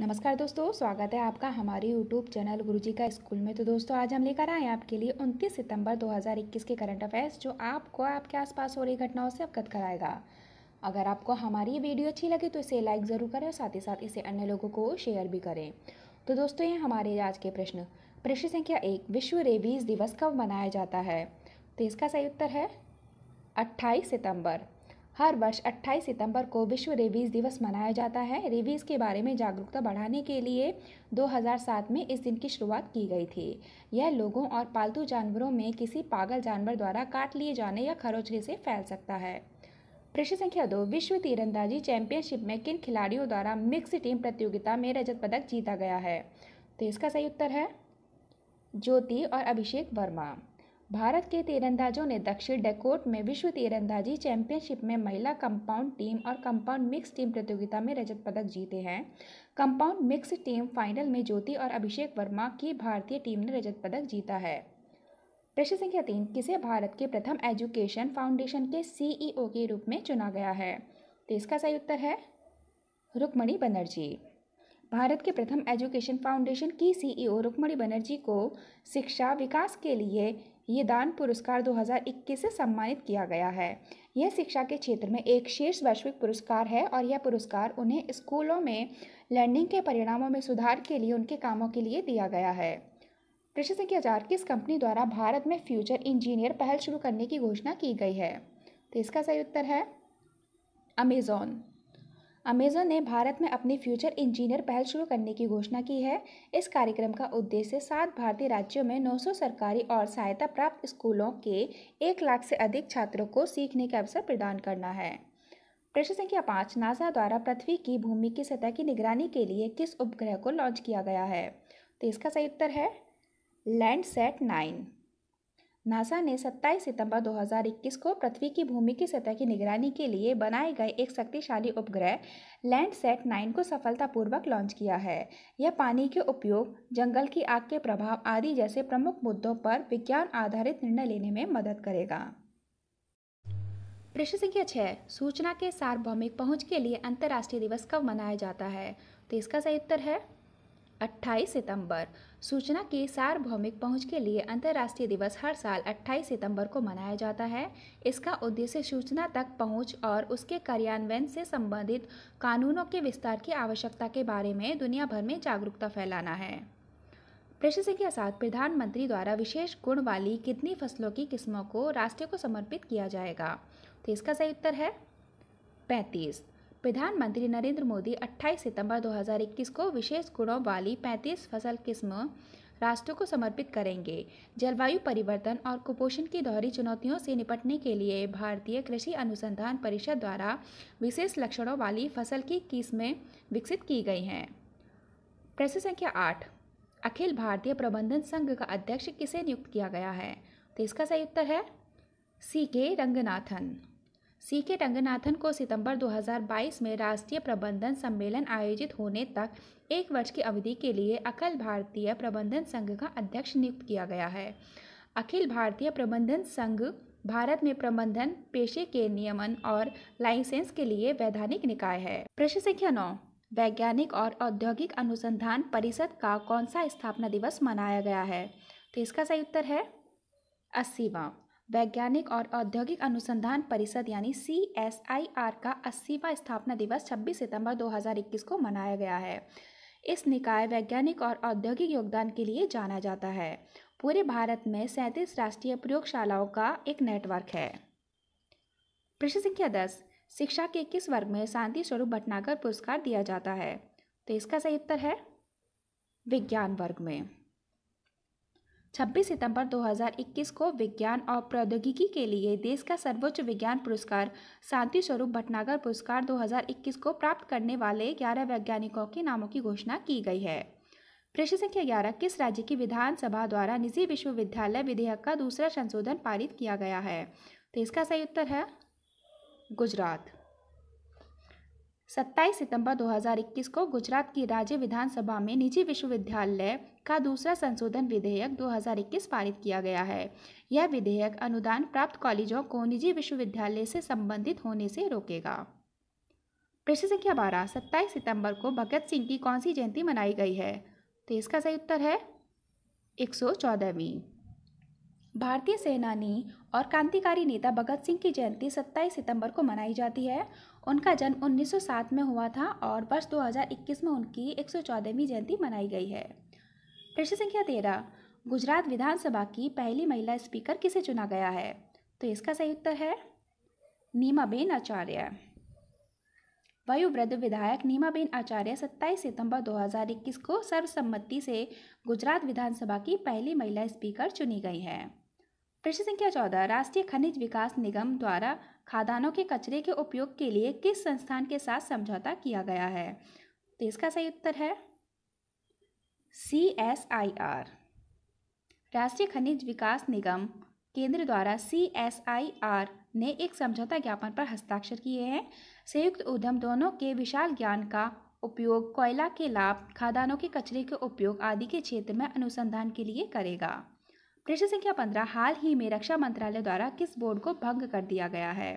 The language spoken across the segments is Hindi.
नमस्कार दोस्तों स्वागत है आपका हमारे यूट्यूब चैनल गुरुजी का स्कूल में तो दोस्तों आज हम लेकर आए आपके लिए 29 सितंबर 2021 के करंट अफेयर्स जो आपको आपके आसपास हो रही घटनाओं से अवगत कराएगा अगर आपको हमारी ये वीडियो अच्छी लगे तो इसे लाइक ज़रूर करें और साथ ही साथ इसे अन्य लोगों को शेयर भी करें तो दोस्तों ये हमारे आज के प्रश्न प्रश्न संख्या एक विश्व रेबीज़ दिवस कब मनाया जाता है तो इसका सही उत्तर है अट्ठाईस सितम्बर हर वर्ष 28 सितंबर को विश्व रेबीज़ दिवस मनाया जाता है रेबीज़ के बारे में जागरूकता बढ़ाने के लिए 2007 में इस दिन की शुरुआत की गई थी यह लोगों और पालतू जानवरों में किसी पागल जानवर द्वारा काट लिए जाने या खरोचने से फैल सकता है प्रश्न संख्या दो विश्व तीरंदाजी चैंपियनशिप में किन खिलाड़ियों द्वारा मिक्स टीम प्रतियोगिता में रजत पदक जीता गया है तो इसका सही उत्तर है ज्योति और अभिषेक वर्मा भारत के तीरंदाजों ने दक्षिण डेकोट में विश्व तीरंदाजी चैंपियनशिप में महिला कंपाउंड टीम और कंपाउंड मिक्स टीम प्रतियोगिता में रजत पदक जीते हैं कंपाउंड मिक्स टीम फाइनल में ज्योति और अभिषेक वर्मा की भारतीय टीम ने रजत पदक जीता है प्रश्न संख्या तीन किसे भारत के प्रथम एजुकेशन फाउंडेशन के सीईओ e के रूप में चुना गया है तो इसका सही उत्तर है रुक्मणी बनर्जी भारत के प्रथम एजुकेशन फाउंडेशन की सीईओ e रुक्मणी बनर्जी को शिक्षा विकास के लिए ये दान पुरस्कार 2021 से सम्मानित किया गया है यह शिक्षा के क्षेत्र में एक शीर्ष वैश्विक पुरस्कार है और यह पुरस्कार उन्हें स्कूलों में लर्निंग के परिणामों में सुधार के लिए उनके कामों के लिए दिया गया है कृषि हजार किस कंपनी द्वारा भारत में फ्यूचर इंजीनियर पहल शुरू करने की घोषणा की गई है तो इसका सही उत्तर है अमेजॉन अमेजन ने भारत में अपनी फ्यूचर इंजीनियर पहल शुरू करने की घोषणा की है इस कार्यक्रम का उद्देश्य सात भारतीय राज्यों में 900 सरकारी और सहायता प्राप्त स्कूलों के एक लाख से अधिक छात्रों को सीखने का अवसर प्रदान करना है प्रश्न संख्या पाँच नासा द्वारा पृथ्वी की भूमि की सतह की निगरानी के लिए किस उपग्रह को लॉन्च किया गया है तो इसका सही उत्तर है लैंड सेट नाइन नासा ने 27 सितंबर 2021 को पृथ्वी की भूमि की सतह की निगरानी के लिए बनाए गए एक शक्तिशाली उपग्रह लैंड सेट नाइन को सफलतापूर्वक लॉन्च किया है यह पानी के उपयोग जंगल की आग के प्रभाव आदि जैसे प्रमुख मुद्दों पर विज्ञान आधारित निर्णय लेने में मदद करेगा प्रश्न संख्या छः सूचना के सार्वभौमिक पहुंच के लिए अंतर्राष्ट्रीय दिवस कब मनाया जाता है तो इसका सही उत्तर है 28 सितंबर सूचना की सार्वभौमिक पहुंच के लिए अंतर्राष्ट्रीय दिवस हर साल 28 सितंबर को मनाया जाता है इसका उद्देश्य सूचना तक पहुंच और उसके कार्यान्वयन से संबंधित कानूनों के विस्तार की आवश्यकता के बारे में दुनिया भर में जागरूकता फैलाना है प्रश्न के साथ प्रधानमंत्री द्वारा विशेष गुण वाली कितनी फसलों की किस्मों को राष्ट्र को समर्पित किया जाएगा तो इसका सही उत्तर है पैंतीस प्रधानमंत्री नरेंद्र मोदी 28 सितंबर 2021 को विशेष गुणों वाली 35 फसल किस्म राष्ट्र को समर्पित करेंगे जलवायु परिवर्तन और कुपोषण की दोहरी चुनौतियों से निपटने के लिए भारतीय कृषि अनुसंधान परिषद द्वारा विशेष लक्षणों वाली फसल की किस्में विकसित की गई हैं प्रश्न संख्या आठ अखिल भारतीय प्रबंधन संघ का अध्यक्ष किसे नियुक्त किया गया है तो इसका सही उत्तर है सी के रंगनाथन सी के रंगनाथन को सितंबर 2022 में राष्ट्रीय प्रबंधन सम्मेलन आयोजित होने तक एक वर्ष की अवधि के लिए अखिल भारतीय प्रबंधन संघ का अध्यक्ष नियुक्त किया गया है अखिल भारतीय प्रबंधन संघ भारत में प्रबंधन पेशे के नियमन और लाइसेंस के लिए वैधानिक निकाय है प्रश्न संख्या नौ वैज्ञानिक और औद्योगिक अनुसंधान परिषद का कौन सा स्थापना दिवस मनाया गया है तो इसका सही उत्तर है अस्सीवा वैज्ञानिक और औद्योगिक अनुसंधान परिषद यानी सी एस आई आर का अस्सीवा स्थापना दिवस 26 सितंबर 2021 को मनाया गया है इस निकाय वैज्ञानिक और औद्योगिक योगदान के लिए जाना जाता है पूरे भारत में सैंतीस राष्ट्रीय प्रयोगशालाओं का एक नेटवर्क है प्रश्न संख्या दस शिक्षा के किस वर्ग में शांति स्वरूप भटनागर पुरस्कार दिया जाता है तो इसका सही उत्तर है विज्ञान वर्ग में 26 सितंबर 2021 को विज्ञान और प्रौद्योगिकी के लिए देश का सर्वोच्च विज्ञान पुरस्कार शांति स्वरूप भटनागर पुरस्कार 2021 को प्राप्त करने वाले 11 वैज्ञानिकों के नामों की घोषणा की गई है प्रश्न संख्या ग्यारह किस राज्य की विधानसभा द्वारा निजी विश्वविद्यालय विधेयक का दूसरा संशोधन पारित किया गया है तो इसका सही उत्तर है गुजरात 27 सितंबर 2021 को गुजरात की राज्य विधानसभा में निजी विश्वविद्यालय का दूसरा संशोधन विधेयक 2021 पारित किया गया है यह विधेयक अनुदान प्राप्त कॉलेजों को निजी विश्वविद्यालय से संबंधित होने से रोकेगा प्रश्न संख्या बारह सत्ताईस सितंबर को भगत सिंह की कौन सी जयंती मनाई गई है तो इसका सही उत्तर है एक सौ चौदहवीं भारतीय सेनानी और क्रांतिकारी नेता भगत सिंह की जयंती 27 सितंबर को मनाई जाती है उनका जन्म 1907 में हुआ था और वर्ष 2021 में उनकी एक सौ जयंती मनाई गई है प्रश्न संख्या तेरह गुजरात विधानसभा की पहली महिला स्पीकर किसे चुना गया है तो इसका सही उत्तर है नीमाबेन आचार्य वयोवृद्ध विधायक नीमाबेन आचार्य 27 सितंबर 2021 को सर्वसम्मति से गुजरात विधानसभा की पहली महिला स्पीकर चुनी गई हैं प्रश्न संख्या चौदह राष्ट्रीय खनिज विकास निगम द्वारा खादानों के कचरे के उपयोग के लिए किस संस्थान के साथ समझौता किया गया है तो इसका सही उत्तर है सी एस आई आर राष्ट्रीय खनिज विकास निगम केंद्र द्वारा सी एस आई आर ने एक समझौता ज्ञापन पर हस्ताक्षर किए हैं संयुक्त उद्यम दोनों के विशाल ज्ञान का उपयोग कोयला के लाभ खादानों के कचरे के उपयोग आदि के क्षेत्र में अनुसंधान के लिए करेगा प्रश्न संख्या पंद्रह हाल ही में रक्षा मंत्रालय द्वारा किस बोर्ड को भंग कर दिया गया है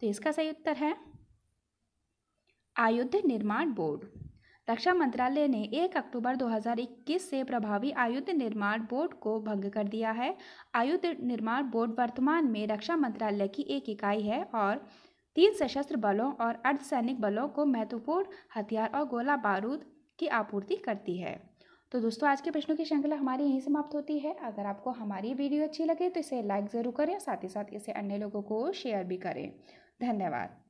तो इसका सही उत्तर है आयुध निर्माण बोर्ड रक्षा मंत्रालय ने 1 अक्टूबर 2021 से प्रभावी आयुध निर्माण बोर्ड को भंग कर दिया है आयुध निर्माण बोर्ड वर्तमान में रक्षा मंत्रालय की एक इकाई है और तीन सशस्त्र बलों और अर्धसैनिक बलों को महत्वपूर्ण हथियार और गोला बारूद की आपूर्ति करती है तो दोस्तों आज के प्रश्नों की श्रृंखला हमारी यहीं समाप्त होती है अगर आपको हमारी वीडियो अच्छी लगे तो इसे लाइक ज़रूर करें साथ ही साथ इसे अन्य लोगों को शेयर भी करें धन्यवाद